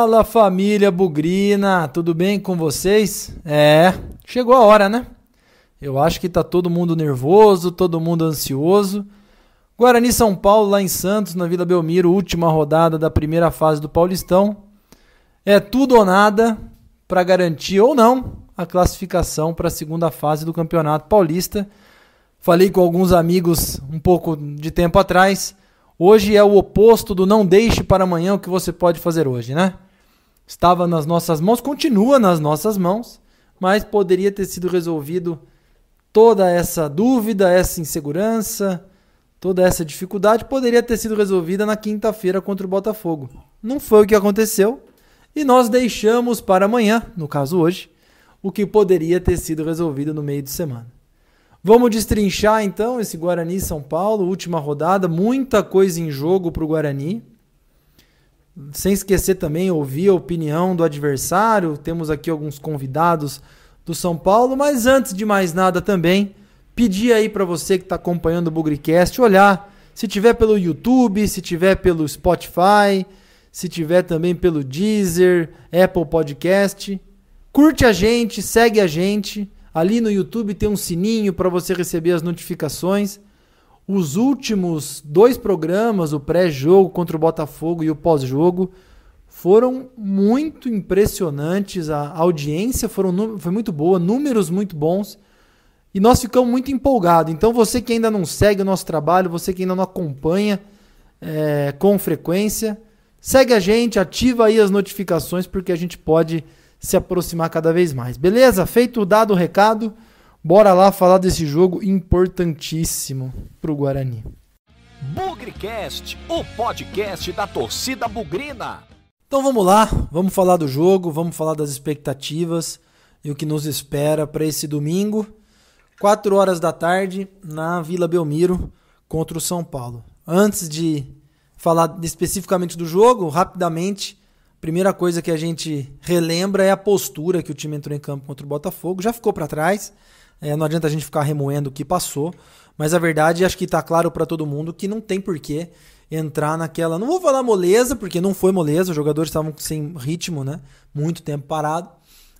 Fala família Bugrina, tudo bem com vocês? É, chegou a hora, né? Eu acho que tá todo mundo nervoso, todo mundo ansioso. Guarani São Paulo, lá em Santos, na Vila Belmiro, última rodada da primeira fase do Paulistão. É tudo ou nada para garantir ou não a classificação para a segunda fase do Campeonato Paulista. Falei com alguns amigos um pouco de tempo atrás. Hoje é o oposto do não deixe para amanhã o que você pode fazer hoje, né? estava nas nossas mãos, continua nas nossas mãos, mas poderia ter sido resolvido toda essa dúvida, essa insegurança, toda essa dificuldade poderia ter sido resolvida na quinta-feira contra o Botafogo. Não foi o que aconteceu e nós deixamos para amanhã, no caso hoje, o que poderia ter sido resolvido no meio de semana. Vamos destrinchar então esse Guarani São Paulo, última rodada, muita coisa em jogo para o Guarani. Sem esquecer também ouvir a opinião do adversário. Temos aqui alguns convidados do São Paulo, mas antes de mais nada também, pedir aí para você que está acompanhando o Bugrecast olhar, se tiver pelo YouTube, se tiver pelo Spotify, se tiver também pelo Deezer, Apple Podcast, curte a gente, segue a gente. Ali no YouTube tem um sininho para você receber as notificações. Os últimos dois programas, o pré-jogo contra o Botafogo e o pós-jogo, foram muito impressionantes. A audiência foram, foi muito boa, números muito bons. E nós ficamos muito empolgados. Então, você que ainda não segue o nosso trabalho, você que ainda não acompanha é, com frequência, segue a gente, ativa aí as notificações, porque a gente pode se aproximar cada vez mais. Beleza? Feito dado o recado. Bora lá falar desse jogo importantíssimo para o Guarani. Bugrecast, o podcast da torcida bugrina. Então vamos lá, vamos falar do jogo, vamos falar das expectativas e o que nos espera para esse domingo, 4 horas da tarde, na Vila Belmiro, contra o São Paulo. Antes de falar especificamente do jogo, rapidamente, a primeira coisa que a gente relembra é a postura que o time entrou em campo contra o Botafogo, já ficou para trás é, não adianta a gente ficar remoendo o que passou, mas a verdade acho que está claro para todo mundo que não tem porquê entrar naquela. Não vou falar moleza, porque não foi moleza, os jogadores estavam sem ritmo, né? Muito tempo parado,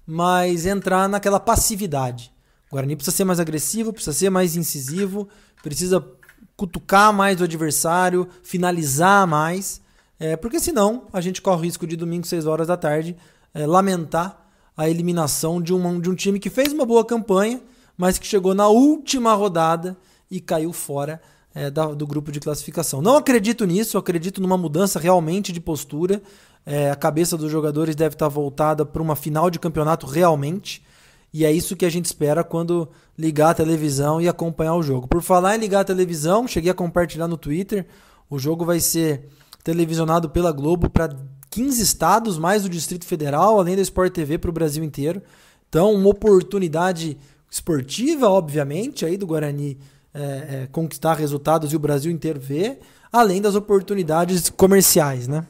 mas entrar naquela passividade. O Guarani precisa ser mais agressivo, precisa ser mais incisivo, precisa cutucar mais o adversário, finalizar mais, é, porque senão a gente corre o risco de domingo, 6 horas da tarde, é, lamentar a eliminação de um, de um time que fez uma boa campanha, mas que chegou na última rodada e caiu fora é, da, do grupo de classificação. Não acredito nisso, acredito numa mudança realmente de postura. É, a cabeça dos jogadores deve estar voltada para uma final de campeonato realmente. E é isso que a gente espera quando ligar a televisão e acompanhar o jogo. Por falar em ligar a televisão, cheguei a compartilhar no Twitter. O jogo vai ser televisionado pela Globo para 15 estados, mais o Distrito Federal, além da Sport TV para o Brasil inteiro. Então, uma oportunidade esportiva, obviamente, aí do Guarani é, é, conquistar resultados e o Brasil inteiro ver, além das oportunidades comerciais, né?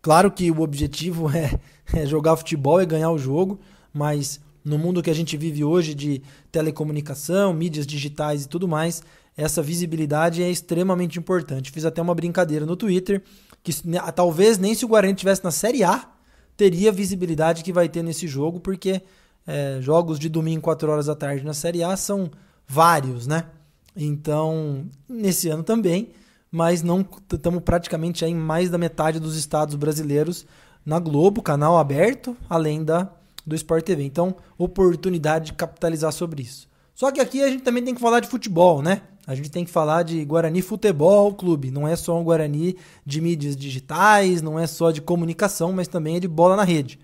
Claro que o objetivo é, é jogar futebol, e é ganhar o jogo, mas no mundo que a gente vive hoje de telecomunicação, mídias digitais e tudo mais, essa visibilidade é extremamente importante. Fiz até uma brincadeira no Twitter que né, talvez nem se o Guarani tivesse na Série A teria a visibilidade que vai ter nesse jogo, porque é, jogos de domingo 4 horas da tarde na Série A são vários, né? Então, nesse ano também, mas não estamos praticamente em mais da metade dos estados brasileiros na Globo, canal aberto, além da do Sport TV. Então, oportunidade de capitalizar sobre isso. Só que aqui a gente também tem que falar de futebol, né? A gente tem que falar de Guarani Futebol Clube. Não é só um Guarani de mídias digitais, não é só de comunicação, mas também é de bola na rede.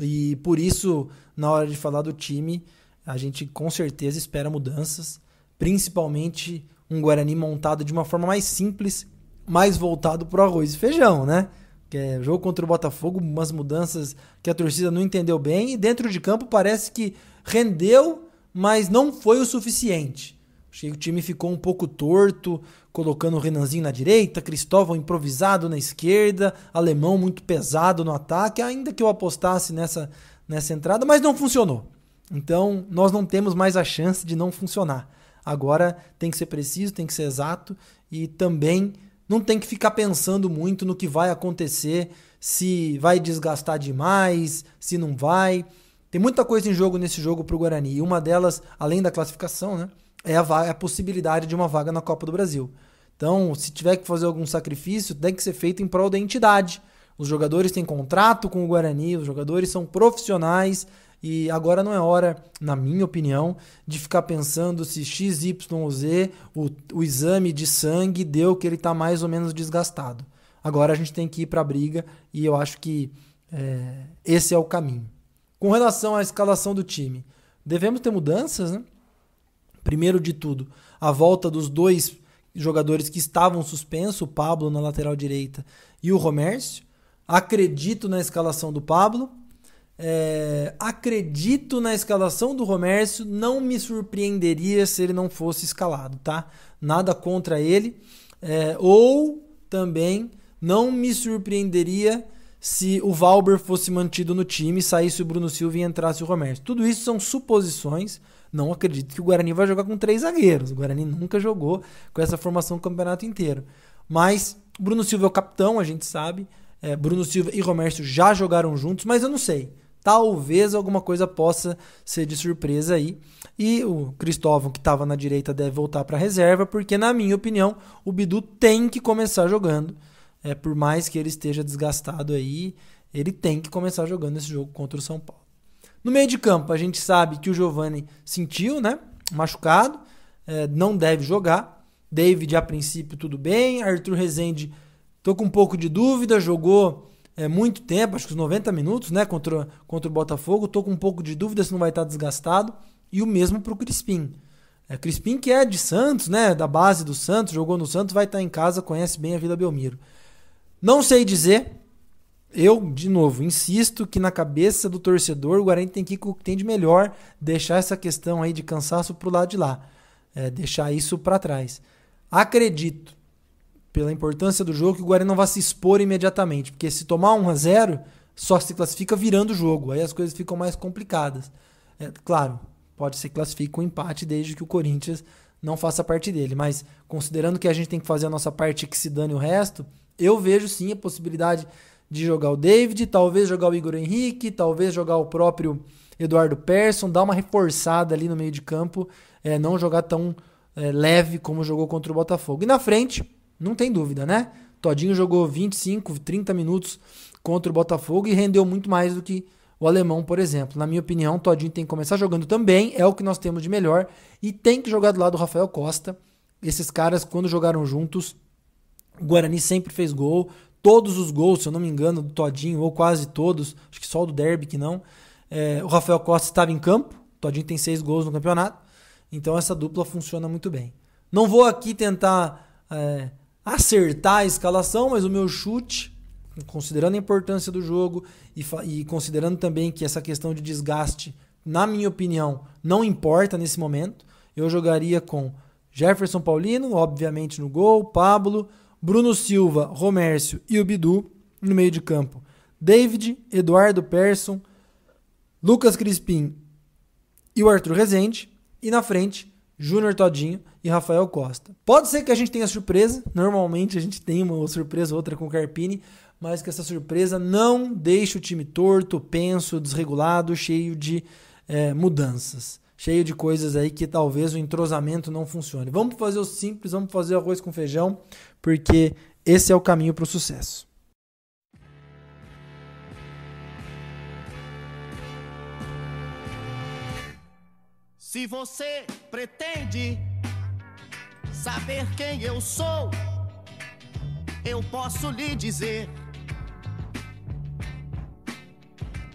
E por isso na hora de falar do time, a gente com certeza espera mudanças, principalmente um Guarani montado de uma forma mais simples, mais voltado para arroz e feijão, né? Que é jogo contra o Botafogo, umas mudanças que a torcida não entendeu bem e dentro de campo parece que rendeu, mas não foi o suficiente. Achei que o time ficou um pouco torto, colocando o Renanzinho na direita, Cristóvão improvisado na esquerda, Alemão muito pesado no ataque, ainda que eu apostasse nessa nessa entrada, mas não funcionou. Então, nós não temos mais a chance de não funcionar. Agora tem que ser preciso, tem que ser exato e também não tem que ficar pensando muito no que vai acontecer, se vai desgastar demais, se não vai. Tem muita coisa em jogo nesse jogo para o Guarani. E uma delas, além da classificação, né, é a, vaga, é a possibilidade de uma vaga na Copa do Brasil. Então, se tiver que fazer algum sacrifício, tem que ser feito em prol da entidade, os jogadores têm contrato com o Guarani, os jogadores são profissionais e agora não é hora, na minha opinião, de ficar pensando se XYZ, o, o exame de sangue deu que ele está mais ou menos desgastado. Agora a gente tem que ir para a briga e eu acho que é, esse é o caminho. Com relação à escalação do time, devemos ter mudanças, né? Primeiro de tudo, a volta dos dois jogadores que estavam suspensos, o Pablo na lateral direita e o Romércio. Acredito na escalação do Pablo. É, acredito na escalação do Romércio. Não me surpreenderia se ele não fosse escalado, tá? Nada contra ele. É, ou também não me surpreenderia se o Valber fosse mantido no time, saísse o Bruno Silva e entrasse o Romércio. Tudo isso são suposições. Não acredito que o Guarani vai jogar com três zagueiros. O Guarani nunca jogou com essa formação o campeonato inteiro. Mas Bruno Silva é o capitão, a gente sabe. É, Bruno Silva e Romércio já jogaram juntos, mas eu não sei. Talvez alguma coisa possa ser de surpresa aí. E o Cristóvão, que estava na direita, deve voltar para a reserva, porque, na minha opinião, o Bidu tem que começar jogando. É, por mais que ele esteja desgastado aí, ele tem que começar jogando esse jogo contra o São Paulo. No meio de campo, a gente sabe que o Giovanni sentiu, né? Machucado, é, não deve jogar. David, a princípio, tudo bem. Arthur Rezende Tô com um pouco de dúvida, jogou é, muito tempo, acho que os 90 minutos, né, contra, contra o Botafogo. Tô com um pouco de dúvida se não vai estar desgastado. E o mesmo pro Crispim. É, Crispim que é de Santos, né, da base do Santos, jogou no Santos, vai estar em casa, conhece bem a Vila Belmiro. Não sei dizer, eu, de novo, insisto que na cabeça do torcedor o Guarani tem que ir com o que tem de melhor, deixar essa questão aí de cansaço pro lado de lá, é, deixar isso para trás. Acredito pela importância do jogo, que o Guarani não vai se expor imediatamente. Porque se tomar 1 a 0 só se classifica virando o jogo. Aí as coisas ficam mais complicadas. É, claro, pode se classificar com um empate desde que o Corinthians não faça parte dele. Mas considerando que a gente tem que fazer a nossa parte que se dane o resto, eu vejo sim a possibilidade de jogar o David, talvez jogar o Igor Henrique, talvez jogar o próprio Eduardo Persson, dar uma reforçada ali no meio de campo, é, não jogar tão é, leve como jogou contra o Botafogo. E na frente, não tem dúvida, né? Todinho jogou 25, 30 minutos contra o Botafogo e rendeu muito mais do que o alemão, por exemplo. Na minha opinião, Todinho tem que começar jogando também, é o que nós temos de melhor, e tem que jogar do lado do Rafael Costa. Esses caras, quando jogaram juntos, o Guarani sempre fez gol. Todos os gols, se eu não me engano, do Todinho, ou quase todos, acho que só o do Derby que não. É, o Rafael Costa estava em campo, o Todinho tem seis gols no campeonato, então essa dupla funciona muito bem. Não vou aqui tentar é, acertar a escalação, mas o meu chute, considerando a importância do jogo e, e considerando também que essa questão de desgaste, na minha opinião, não importa nesse momento, eu jogaria com Jefferson Paulino, obviamente no gol, Pablo, Bruno Silva, Romércio e o Bidu no meio de campo. David, Eduardo Persson, Lucas Crispim e o Arthur Rezende. E na frente, Júnior Todinho, e Rafael Costa. Pode ser que a gente tenha surpresa, normalmente a gente tem uma surpresa outra com o Carpini, mas que essa surpresa não deixe o time torto, penso, desregulado, cheio de é, mudanças, cheio de coisas aí que talvez o entrosamento não funcione. Vamos fazer o simples, vamos fazer o arroz com feijão, porque esse é o caminho para o sucesso. Se você pretende saber quem eu sou, eu posso lhe dizer.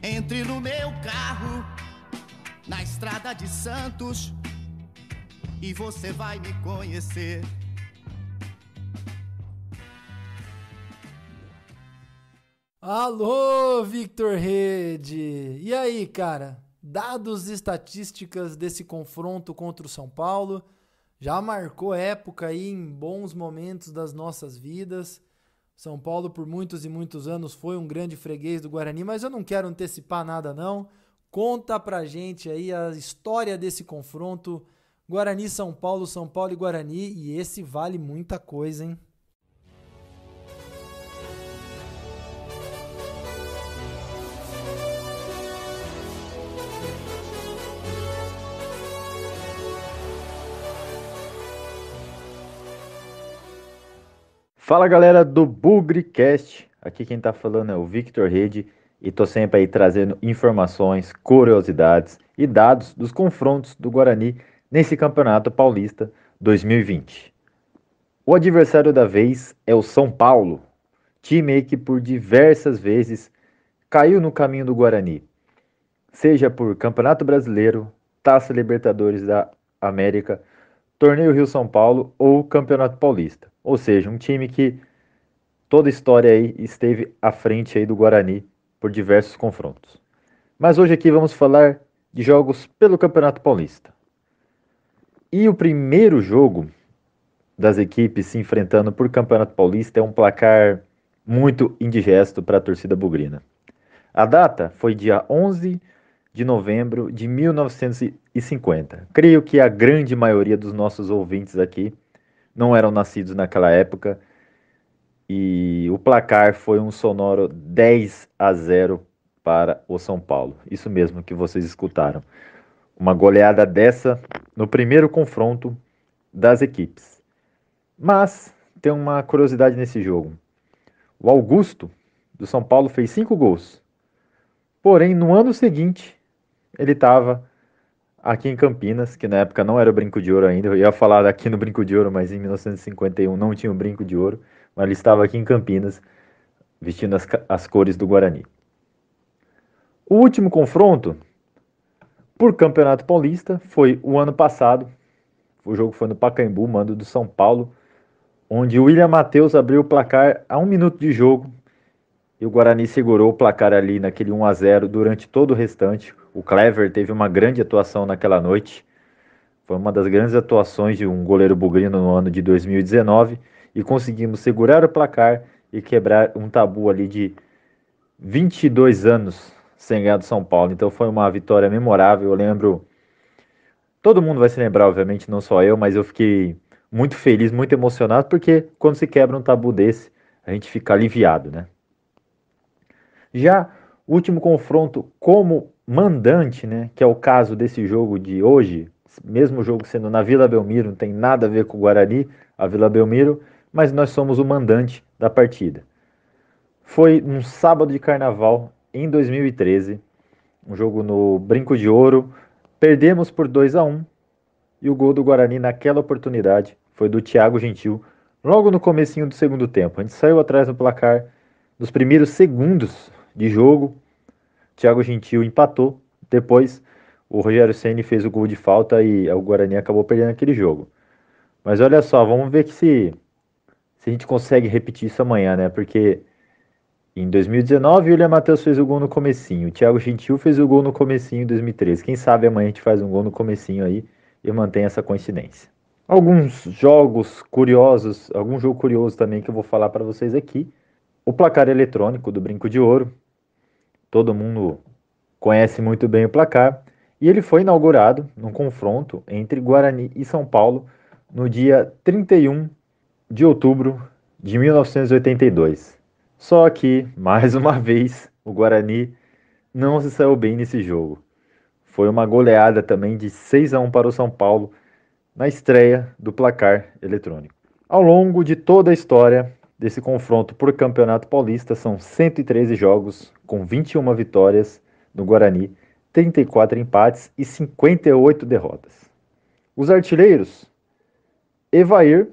Entre no meu carro, na estrada de Santos, e você vai me conhecer. Alô, Victor Rede! E aí, cara? Dados e estatísticas desse confronto contra o São Paulo já marcou época aí em bons momentos das nossas vidas. São Paulo por muitos e muitos anos foi um grande freguês do Guarani, mas eu não quero antecipar nada não. Conta pra gente aí a história desse confronto Guarani São Paulo, São Paulo e Guarani, e esse vale muita coisa, hein? Fala galera do Bugrecast, aqui quem tá falando é o Victor Rede e tô sempre aí trazendo informações, curiosidades e dados dos confrontos do Guarani nesse Campeonato Paulista 2020. O adversário da vez é o São Paulo, time que por diversas vezes caiu no caminho do Guarani, seja por Campeonato Brasileiro, Taça Libertadores da América Torneio Rio São Paulo ou Campeonato Paulista. Ou seja, um time que toda a história aí esteve à frente aí do Guarani por diversos confrontos. Mas hoje aqui vamos falar de jogos pelo Campeonato Paulista. E o primeiro jogo das equipes se enfrentando por Campeonato Paulista é um placar muito indigesto para a torcida bugrina. A data foi dia 11 de novembro de 1950. Creio que a grande maioria dos nossos ouvintes aqui não eram nascidos naquela época e o placar foi um sonoro 10 a 0 para o São Paulo. Isso mesmo que vocês escutaram. Uma goleada dessa no primeiro confronto das equipes. Mas tem uma curiosidade nesse jogo. O Augusto do São Paulo fez cinco gols. Porém, no ano seguinte, ele estava aqui em Campinas, que na época não era Brinco de Ouro ainda. Eu ia falar aqui no Brinco de Ouro, mas em 1951 não tinha o Brinco de Ouro. Mas ele estava aqui em Campinas, vestindo as, as cores do Guarani. O último confronto por Campeonato Paulista foi o ano passado. O jogo foi no Pacaembu, mando do São Paulo, onde o William Matheus abriu o placar a um minuto de jogo e o Guarani segurou o placar ali naquele 1 a 0 durante todo o restante. O Clever teve uma grande atuação naquela noite. Foi uma das grandes atuações de um goleiro bugrino no ano de 2019 e conseguimos segurar o placar e quebrar um tabu ali de 22 anos sem ganhar do São Paulo. Então foi uma vitória memorável. Eu lembro. Todo mundo vai se lembrar, obviamente, não só eu, mas eu fiquei muito feliz, muito emocionado, porque quando se quebra um tabu desse, a gente fica aliviado, né? Já último confronto como mandante, né, que é o caso desse jogo de hoje, mesmo o jogo sendo na Vila Belmiro, não tem nada a ver com o Guarani, a Vila Belmiro, mas nós somos o mandante da partida. Foi um sábado de carnaval em 2013, um jogo no Brinco de Ouro, perdemos por 2 a 1 e o gol do Guarani naquela oportunidade foi do Thiago Gentil, logo no comecinho do segundo tempo. A gente saiu atrás no placar nos primeiros segundos de jogo, Thiago Gentil empatou. Depois, o Rogério Ceni fez o gol de falta e o Guarani acabou perdendo aquele jogo. Mas olha só, vamos ver se, se a gente consegue repetir isso amanhã, né? Porque em 2019, o William Matheus fez o gol no comecinho. O Thiago Gentil fez o gol no comecinho em 2013. Quem sabe amanhã a gente faz um gol no comecinho aí e mantém essa coincidência. Alguns jogos curiosos, algum jogo curioso também que eu vou falar para vocês aqui. O placar eletrônico do Brinco de Ouro, todo mundo conhece muito bem o placar, e ele foi inaugurado num confronto entre Guarani e São Paulo no dia 31 de outubro de 1982. Só que, mais uma vez, o Guarani não se saiu bem nesse jogo. Foi uma goleada também de 6 a 1 para o São Paulo na estreia do placar eletrônico. Ao longo de toda a história, desse confronto por Campeonato Paulista são 113 jogos, com 21 vitórias no Guarani, 34 empates e 58 derrotas. Os artilheiros, Evair,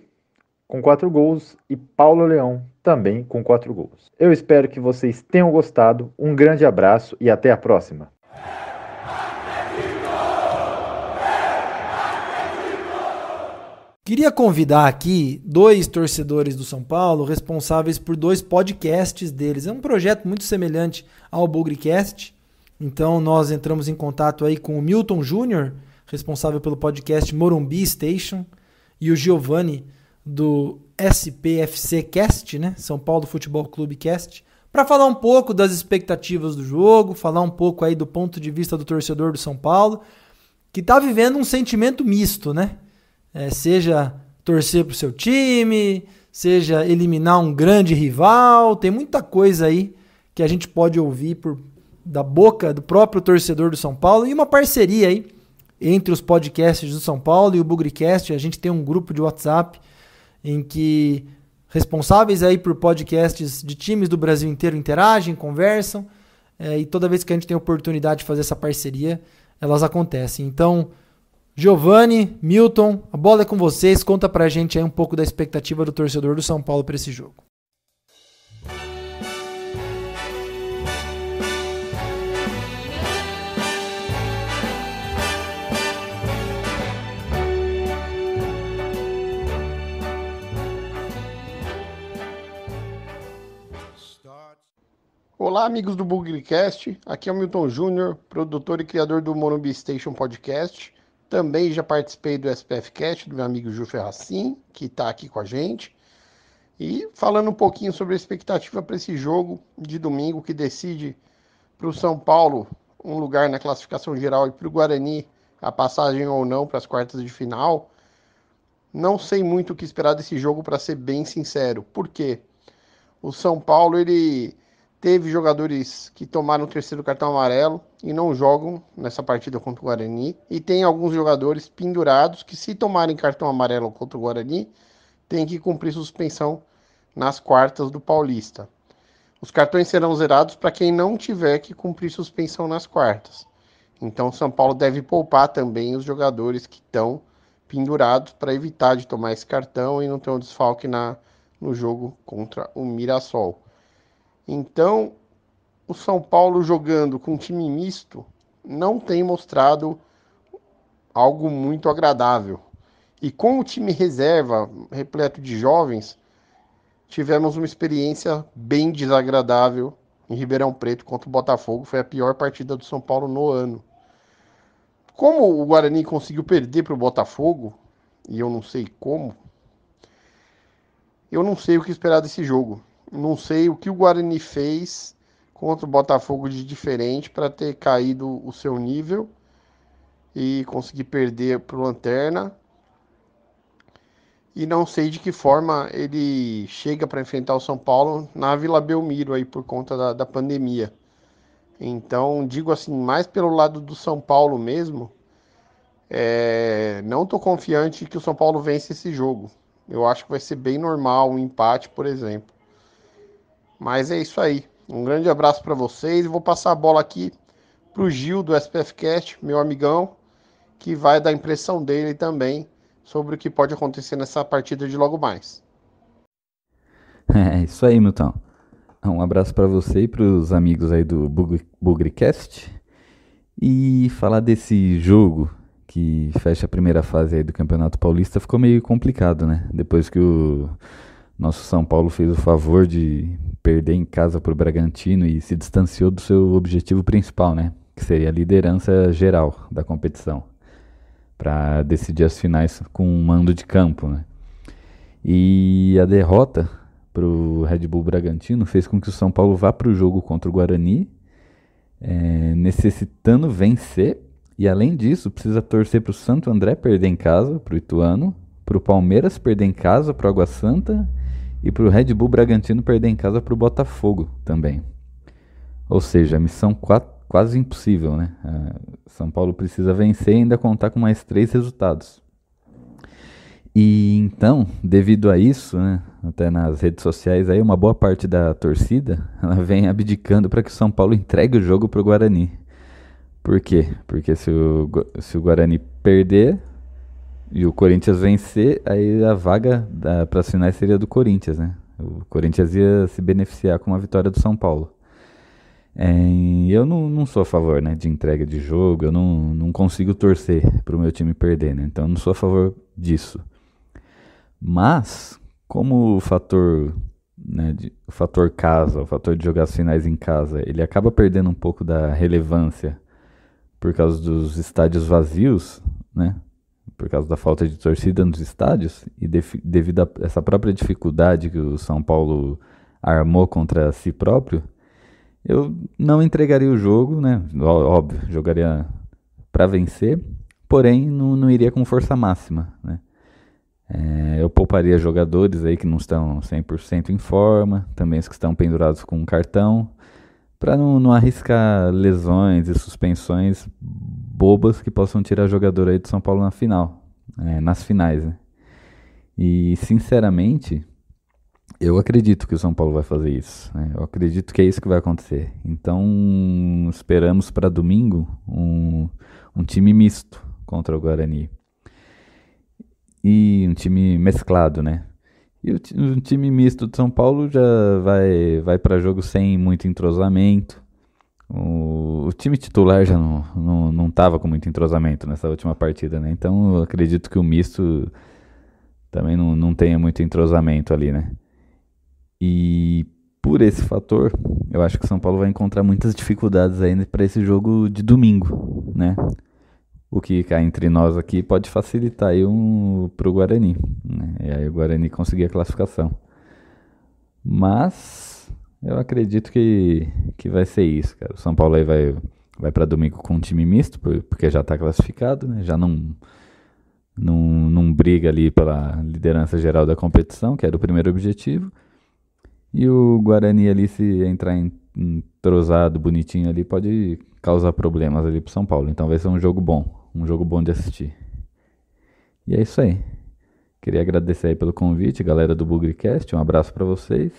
com 4 gols, e Paulo Leão, também com 4 gols. Eu espero que vocês tenham gostado, um grande abraço e até a próxima! Queria convidar aqui dois torcedores do São Paulo responsáveis por dois podcasts deles. É um projeto muito semelhante ao Bugrecast. Então nós entramos em contato aí com o Milton Júnior, responsável pelo podcast Morumbi Station, e o Giovanni do SPFC Cast, né? São Paulo Futebol Clube Cast, para falar um pouco das expectativas do jogo, falar um pouco aí do ponto de vista do torcedor do São Paulo, que está vivendo um sentimento misto, né? é, seja torcer para o seu time, seja eliminar um grande rival, tem muita coisa aí que a gente pode ouvir por, da boca do próprio torcedor do São Paulo e uma parceria aí entre os podcasts do São Paulo e o Bugrecast. A gente tem um grupo de WhatsApp em que responsáveis aí por podcasts de times do Brasil inteiro interagem, conversam, é, e toda vez que a gente tem oportunidade de fazer essa parceria, elas acontecem. Então, Giovanni, Milton, a bola é com vocês. Conta pra gente aí um pouco da expectativa do torcedor do São Paulo para esse jogo. Olá, amigos do Bugrecast. Aqui é o Milton Júnior, produtor e criador do Morumbi Station Podcast. Também já participei do SPF Cast, do meu amigo Ju Ferracin, que está aqui com a gente. E falando um pouquinho sobre a expectativa para esse jogo de domingo, que decide para o São Paulo um lugar na classificação geral e para o Guarani a passagem ou não para as quartas de final. Não sei muito o que esperar desse jogo, para ser bem sincero. Por quê? O São Paulo, ele Teve jogadores que tomaram o terceiro cartão amarelo e não jogam nessa partida contra o Guarani. E tem alguns jogadores pendurados que, se tomarem cartão amarelo contra o Guarani, tem que cumprir suspensão nas quartas do Paulista. Os cartões serão zerados para quem não tiver que cumprir suspensão nas quartas. Então, o São Paulo deve poupar também os jogadores que estão pendurados para evitar de tomar esse cartão e não ter um desfalque na, no jogo contra o Mirassol. Então, o São Paulo jogando com um time misto não tem mostrado algo muito agradável. E com o time reserva, repleto de jovens, tivemos uma experiência bem desagradável em Ribeirão Preto contra o Botafogo. Foi a pior partida do São Paulo no ano. Como o Guarani conseguiu perder para o Botafogo, e eu não sei como, eu não sei o que esperar desse jogo não sei o que o Guarani fez contra o Botafogo de diferente para ter caído o seu nível e conseguir perder para o Lanterna. E não sei de que forma ele chega para enfrentar o São Paulo na Vila Belmiro aí por conta da, da pandemia. Então, digo assim, mais pelo lado do São Paulo mesmo, é... não estou confiante que o São Paulo vence esse jogo. Eu acho que vai ser bem normal um empate, por exemplo. Mas é isso aí. Um grande abraço para vocês. Vou passar a bola aqui para o Gil do SPF Cast, meu amigão, que vai dar a impressão dele também sobre o que pode acontecer nessa partida de logo mais. É isso aí, Milton. Um abraço para você e para os amigos aí do Bug E falar desse jogo que fecha a primeira fase aí do Campeonato Paulista ficou meio complicado, né? Depois que o nosso São Paulo fez o favor de perder em casa para o Bragantino e se distanciou do seu objetivo principal, né? Que seria a liderança geral da competição, para decidir as finais com um mando de campo, né? E a derrota para o Red Bull Bragantino fez com que o São Paulo vá para o jogo contra o Guarani, é, necessitando vencer. E além disso, precisa torcer para o Santo André perder em casa, para o Ituano, para o Palmeiras perder em casa, para o Água Santa e para o Red Bull Bragantino perder em casa para o Botafogo também. Ou seja, missão quase impossível, né? São Paulo precisa vencer e ainda contar com mais três resultados. E então, devido a isso, né, até nas redes sociais aí, uma boa parte da torcida ela vem abdicando para que o São Paulo entregue o jogo para o Guarani. Por quê? Porque se o, se o Guarani perder, e o Corinthians vencer, aí a vaga para as finais seria do Corinthians, né? O Corinthians ia se beneficiar com uma vitória do São Paulo. É, eu não, não, sou a favor né, de entrega de jogo, eu não, não consigo torcer para o meu time perder, né? Então eu não sou a favor disso. Mas, como o fator, né, de, o fator casa, o fator de jogar as finais em casa, ele acaba perdendo um pouco da relevância por causa dos estádios vazios, né? por causa da falta de torcida nos estádios e de, devido a essa própria dificuldade que o São Paulo armou contra si próprio, eu não entregaria o jogo, né? Óbvio, jogaria para vencer, porém não, não, iria com força máxima, né? É, eu pouparia jogadores aí que não estão 100% em forma, também os que estão pendurados com um cartão, para não, não, arriscar lesões e suspensões bobas que possam tirar jogador aí do São Paulo na final, é, nas finais, né? E sinceramente, eu acredito que o São Paulo vai fazer isso. Né? Eu acredito que é isso que vai acontecer. Então esperamos para domingo um, um time misto contra o Guarani e um time mesclado, né? E o, time misto de São Paulo já vai, vai para jogo sem muito entrosamento. O, o time titular já não estava não, não tava com muito entrosamento nessa última partida, né? Então acredito que o misto também não, não tenha muito entrosamento ali, né? E por esse fator, eu acho que o São Paulo vai encontrar muitas dificuldades ainda para esse jogo de domingo, né? o que cá entre nós aqui pode facilitar aí um, para o Guarani. Né? E aí o Guarani conseguir a classificação. Mas eu acredito que, que vai ser isso, cara. O São Paulo aí vai, vai para domingo com um time misto, porque já está classificado, né? já não, não, não briga ali pela liderança geral da competição, que era o primeiro objetivo. E o Guarani ali, se entrar entrosado, bonitinho ali, pode causar problemas ali para São Paulo. Então vai ser um jogo bom um jogo bom de assistir. E é isso aí. Queria agradecer aí pelo convite, galera do Bugrecast. Um abraço para vocês.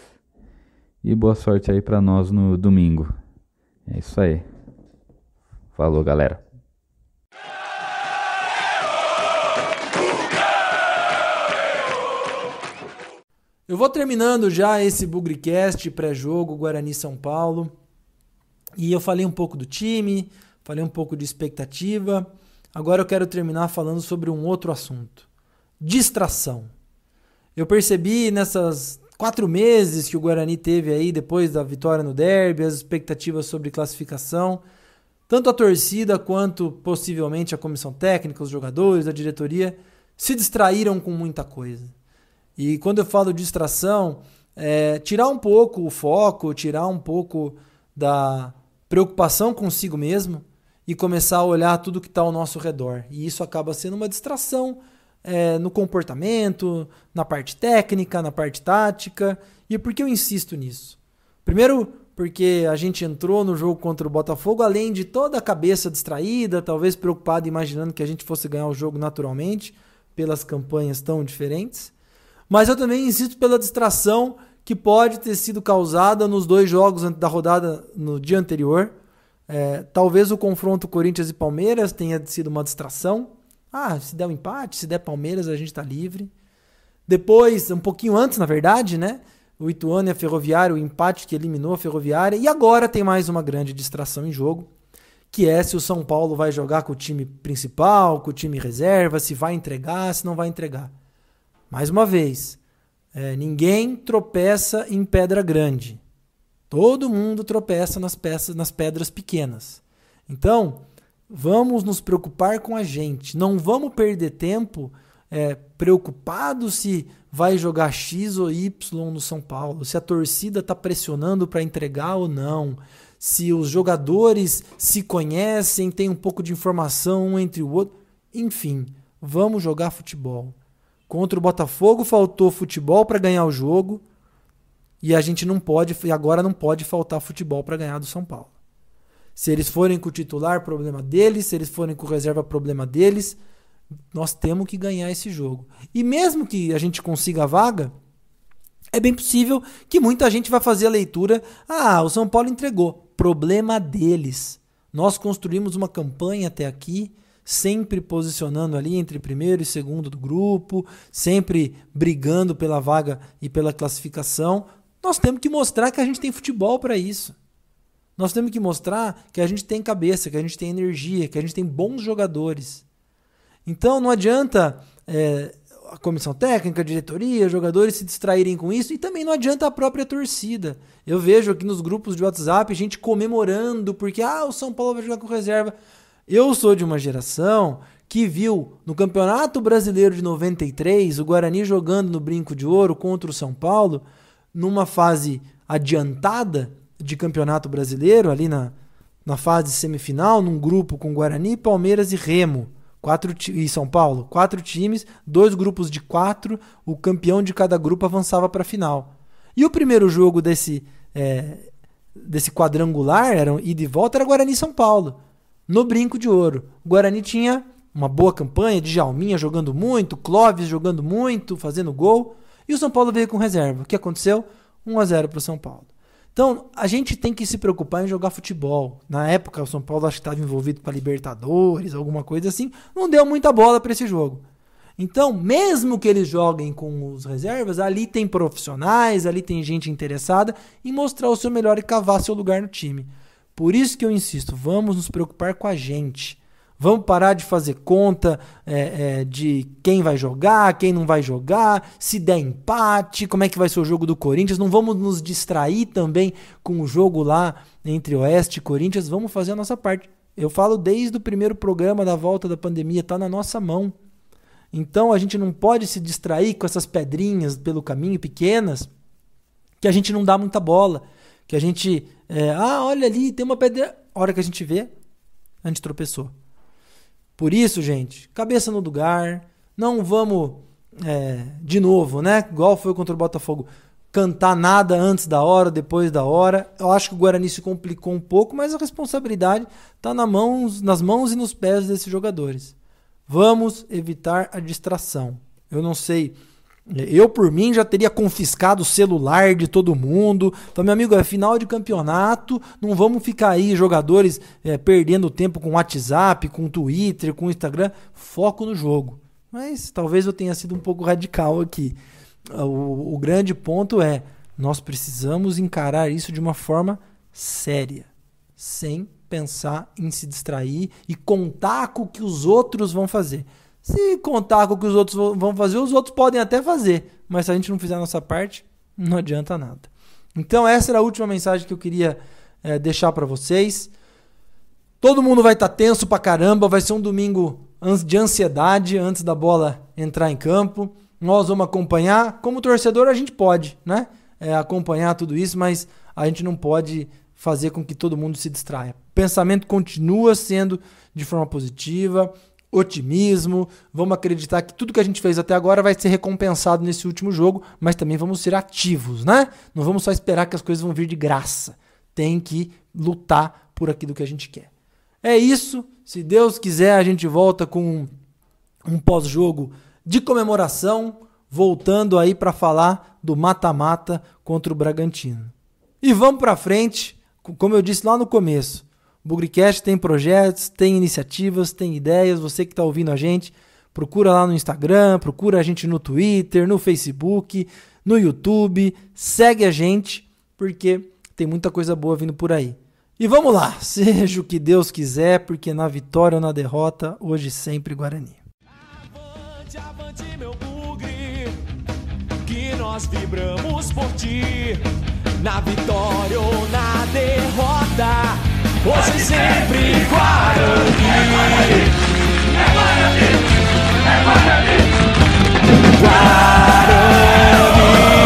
E boa sorte aí para nós no domingo. É isso aí. Falou, galera. Eu vou terminando já esse Bugrecast pré-jogo Guarani São Paulo. E eu falei um pouco do time, falei um pouco de expectativa. Agora eu quero terminar falando sobre um outro assunto: distração. Eu percebi nessas quatro meses que o Guarani teve aí depois da vitória no derby, as expectativas sobre classificação, tanto a torcida quanto possivelmente a comissão técnica, os jogadores, a diretoria, se distraíram com muita coisa. E quando eu falo distração, é tirar um pouco o foco, tirar um pouco da preocupação consigo mesmo e começar a olhar tudo que está ao nosso redor. E isso acaba sendo uma distração é, no comportamento, na parte técnica, na parte tática. E por que eu insisto nisso? Primeiro, porque a gente entrou no jogo contra o Botafogo, além de toda a cabeça distraída, talvez preocupada, imaginando que a gente fosse ganhar o jogo naturalmente, pelas campanhas tão diferentes. Mas eu também insisto pela distração que pode ter sido causada nos dois jogos da rodada no dia anterior, é, talvez o confronto Corinthians e Palmeiras tenha sido uma distração. Ah, se der um empate, se der Palmeiras, a gente está livre. Depois, um pouquinho antes, na verdade, né? O Ituano e a Ferroviária, o empate que eliminou a Ferroviária. E agora tem mais uma grande distração em jogo, que é se o São Paulo vai jogar com o time principal, com o time reserva, se vai entregar, se não vai entregar. Mais uma vez, é, ninguém tropeça em pedra grande. Todo mundo tropeça nas, peças, nas pedras pequenas. Então, vamos nos preocupar com a gente. Não vamos perder tempo é, preocupado se vai jogar X ou Y no São Paulo, se a torcida está pressionando para entregar ou não, se os jogadores se conhecem, tem um pouco de informação um entre o outro. Enfim, vamos jogar futebol. Contra o Botafogo faltou futebol para ganhar o jogo. E a gente não pode, e agora não pode faltar futebol para ganhar do São Paulo. Se eles forem com o titular, problema deles. Se eles forem com reserva, problema deles. Nós temos que ganhar esse jogo. E mesmo que a gente consiga a vaga, é bem possível que muita gente vá fazer a leitura. Ah, o São Paulo entregou. Problema deles. Nós construímos uma campanha até aqui, sempre posicionando ali entre primeiro e segundo do grupo, sempre brigando pela vaga e pela classificação. Nós temos que mostrar que a gente tem futebol para isso. Nós temos que mostrar que a gente tem cabeça, que a gente tem energia, que a gente tem bons jogadores. Então não adianta é, a comissão técnica, a diretoria, jogadores se distraírem com isso e também não adianta a própria torcida. Eu vejo aqui nos grupos de WhatsApp gente comemorando porque ah, o São Paulo vai jogar com reserva. Eu sou de uma geração que viu no Campeonato Brasileiro de 93 o Guarani jogando no Brinco de Ouro contra o São Paulo numa fase adiantada de campeonato brasileiro, ali na, na fase semifinal, num grupo com Guarani, Palmeiras e Remo. Quatro e São Paulo, quatro times, dois grupos de quatro, o campeão de cada grupo avançava para a final. E o primeiro jogo desse, é, desse quadrangular, era ida e volta, era Guarani São Paulo, no brinco de ouro. O Guarani tinha uma boa campanha, Djalminha jogando muito, Clóvis jogando muito, fazendo gol. E o São Paulo veio com reserva. O que aconteceu? 1 a 0 para o São Paulo. Então, a gente tem que se preocupar em jogar futebol. Na época, o São Paulo acho que estava envolvido para Libertadores, alguma coisa assim. Não deu muita bola para esse jogo. Então, mesmo que eles joguem com os reservas, ali tem profissionais, ali tem gente interessada em mostrar o seu melhor e cavar seu lugar no time. Por isso que eu insisto, vamos nos preocupar com a gente. Vamos parar de fazer conta é, é, de quem vai jogar, quem não vai jogar, se der empate, como é que vai ser o jogo do Corinthians. Não vamos nos distrair também com o jogo lá entre Oeste e Corinthians. Vamos fazer a nossa parte. Eu falo desde o primeiro programa da volta da pandemia, está na nossa mão. Então a gente não pode se distrair com essas pedrinhas pelo caminho pequenas que a gente não dá muita bola. Que a gente, é, ah, olha ali, tem uma pedra. A hora que a gente vê, a gente tropeçou. Por isso, gente, cabeça no lugar, não vamos, é, de novo, né? Igual foi contra o Botafogo, cantar nada antes da hora, depois da hora. Eu acho que o Guarani se complicou um pouco, mas a responsabilidade está na mãos, nas mãos e nos pés desses jogadores. Vamos evitar a distração. Eu não sei eu, por mim, já teria confiscado o celular de todo mundo. Então, meu amigo, é final de campeonato. Não vamos ficar aí, jogadores, é, perdendo tempo com WhatsApp, com Twitter, com Instagram. Foco no jogo. Mas talvez eu tenha sido um pouco radical aqui. Ah, o, o grande ponto é: nós precisamos encarar isso de uma forma séria, sem pensar em se distrair e contar com o que os outros vão fazer. Se contar com o que os outros vão fazer, os outros podem até fazer, mas se a gente não fizer a nossa parte, não adianta nada. Então, essa era a última mensagem que eu queria é, deixar para vocês. Todo mundo vai estar tá tenso pra caramba, vai ser um domingo de ansiedade antes da bola entrar em campo. Nós vamos acompanhar, como torcedor a gente pode, né? É, acompanhar tudo isso, mas a gente não pode fazer com que todo mundo se distraia. O pensamento continua sendo de forma positiva, otimismo, vamos acreditar que tudo que a gente fez até agora vai ser recompensado nesse último jogo, mas também vamos ser ativos, né? Não vamos só esperar que as coisas vão vir de graça. Tem que lutar por aquilo que a gente quer. É isso. Se Deus quiser, a gente volta com um pós-jogo de comemoração, voltando aí para falar do mata-mata contra o Bragantino. E vamos para frente, como eu disse lá no começo. O Bugricast tem projetos, tem iniciativas, tem ideias. Você que está ouvindo a gente, procura lá no Instagram, procura a gente no Twitter, no Facebook, no YouTube. Segue a gente, porque tem muita coisa boa vindo por aí. E vamos lá, seja o que Deus quiser, porque na vitória ou na derrota, hoje sempre Guarani. Avante, avante, meu bugre, que nós vibramos por ti, na vitória ou na derrota hoje sempre Guarani. É Guarani, é Guarani, é Guarani. Guarani.